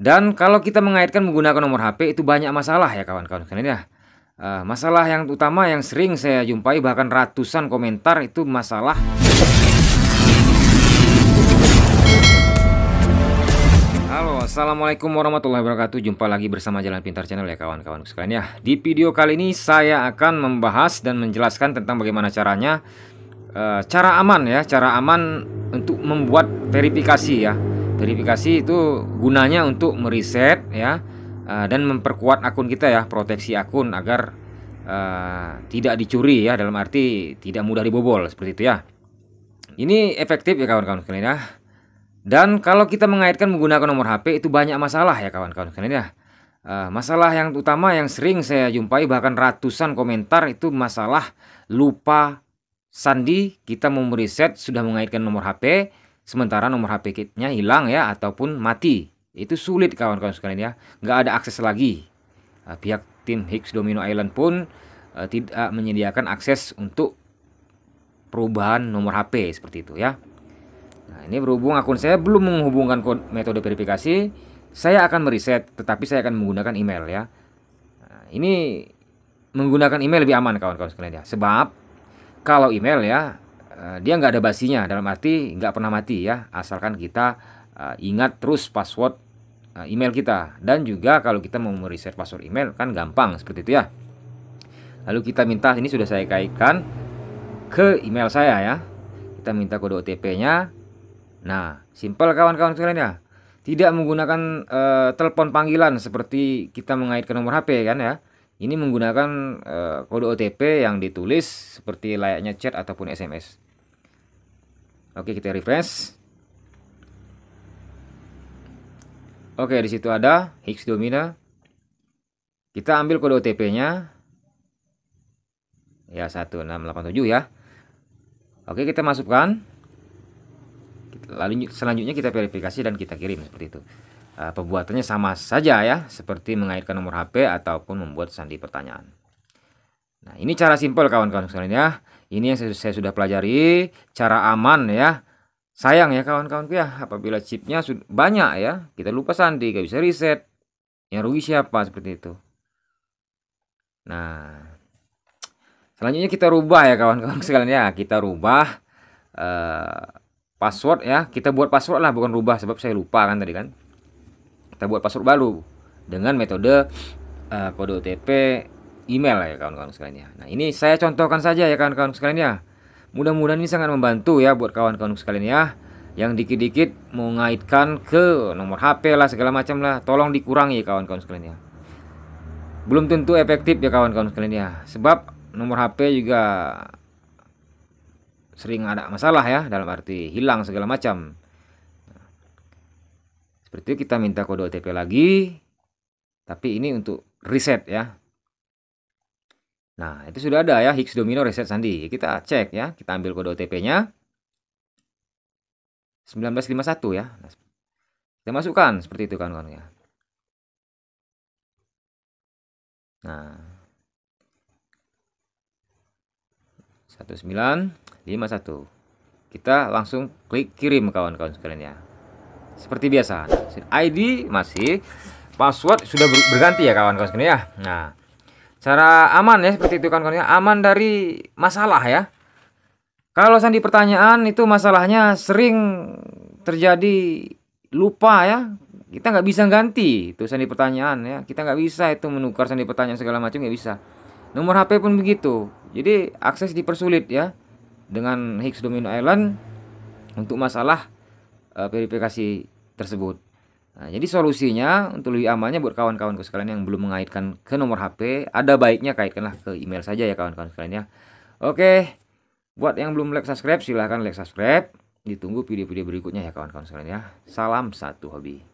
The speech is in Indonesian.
Dan kalau kita mengaitkan menggunakan nomor HP itu banyak masalah ya kawan-kawan. Karena ya eh, masalah yang utama yang sering saya jumpai bahkan ratusan komentar itu masalah Halo assalamualaikum warahmatullahi wabarakatuh Jumpa lagi bersama Jalan Pintar Channel ya kawan-kawan sekalian ya Di video kali ini saya akan membahas dan menjelaskan tentang bagaimana caranya eh, Cara aman ya Cara aman untuk membuat verifikasi ya Verifikasi itu gunanya untuk mereset ya uh, dan memperkuat akun kita ya, proteksi akun agar uh, tidak dicuri ya dalam arti tidak mudah dibobol seperti itu ya. Ini efektif ya kawan-kawan sekalian ya. Dan kalau kita mengaitkan menggunakan nomor HP itu banyak masalah ya kawan-kawan sekalian ya. Uh, masalah yang utama yang sering saya jumpai bahkan ratusan komentar itu masalah lupa sandi kita mau meriset sudah mengaitkan nomor HP sementara nomor HP-nya hilang ya ataupun mati. Itu sulit kawan-kawan sekalian ya, nggak ada akses lagi. Eh, pihak tim Higgs Domino Island pun uh, tidak menyediakan akses untuk perubahan nomor HP seperti itu ya. Nah, ini berhubung akun saya belum menghubungkan kode metode verifikasi, saya akan mereset tetapi saya akan menggunakan email ya. Nah, ini menggunakan email lebih aman kawan-kawan sekalian ya. Sebab kalau email ya Eh, dia nggak ada basinya dalam arti nggak pernah mati ya asalkan kita uh, ingat terus password uh, email kita dan juga kalau kita mau mereset password email kan gampang seperti itu ya lalu kita minta ini sudah saya kaitkan ke email saya ya kita minta kode OTP nya nah simple kawan-kawan sekalian ya tidak menggunakan uh, telepon panggilan seperti kita mengaitkan nomor HP kan ya ini menggunakan uh, kode OTP yang ditulis seperti layaknya chat ataupun SMS. Oke, kita refresh. Oke, di situ ada Higgs domina. Kita ambil kode OTP-nya. Ya, 1687 ya. Oke, kita masukkan. Lalu selanjutnya kita verifikasi dan kita kirim seperti itu. Eh, pembuatannya sama saja ya, seperti mengaitkan nomor HP ataupun membuat sandi pertanyaan. Nah, ini cara simpel kawan-kawan sekalian ya. Ini yang saya, saya sudah pelajari, cara aman ya. Sayang ya kawan-kawanku ya, apabila chipnya sudah banyak ya, kita lupa sandi, gak bisa reset. Yang rugi siapa seperti itu. Nah, selanjutnya kita rubah ya kawan-kawan sekalian ya, kita rubah uh, password ya. Kita buat password lah, bukan rubah sebab saya lupa kan tadi kan. Kita buat password baru dengan metode uh, kode OTP email ya kawan-kawan sekalian ya. Nah ini saya contohkan saja ya kawan-kawan sekalian ya. Mudah-mudahan ini sangat membantu ya buat kawan-kawan sekalian ya. Yang dikit-dikit mau ngaitkan ke nomor HP lah segala macam lah. Tolong dikurangi ya, kawan-kawan sekalian ya. Belum tentu efektif ya kawan-kawan sekalian ya. Sebab nomor HP juga sering ada masalah ya dalam arti hilang segala macam. Seperti itu kita minta kode OTP lagi. Tapi ini untuk reset ya. Nah, itu sudah ada ya Higgs domino reset sandi. Kita cek ya, kita ambil kode OTP-nya. 1951 ya. Nah, kita masukkan seperti itu kawan-kawan ya. Nah. 1951. Kita langsung klik kirim kawan-kawan sekalian ya. Seperti biasa. ID masih password sudah berganti ya kawan-kawan sekalian ya. Nah, Cara aman ya seperti itu kan kawan ya. aman dari masalah ya. Kalau sandi pertanyaan itu masalahnya sering terjadi lupa ya. Kita nggak bisa ganti itu sandi pertanyaan ya. Kita nggak bisa itu menukar sandi pertanyaan segala macam nggak bisa. Nomor HP pun begitu. Jadi akses dipersulit ya dengan Higgs Domino Island untuk masalah uh, verifikasi tersebut. Nah, jadi solusinya untuk lebih amannya buat kawan-kawanku sekalian yang belum mengaitkan ke nomor HP, ada baiknya kaitkanlah ke email saja ya kawan-kawan sekalian ya. Oke, buat yang belum like subscribe silahkan like subscribe. Ditunggu video-video berikutnya ya kawan-kawan sekalian ya. Salam satu hobi.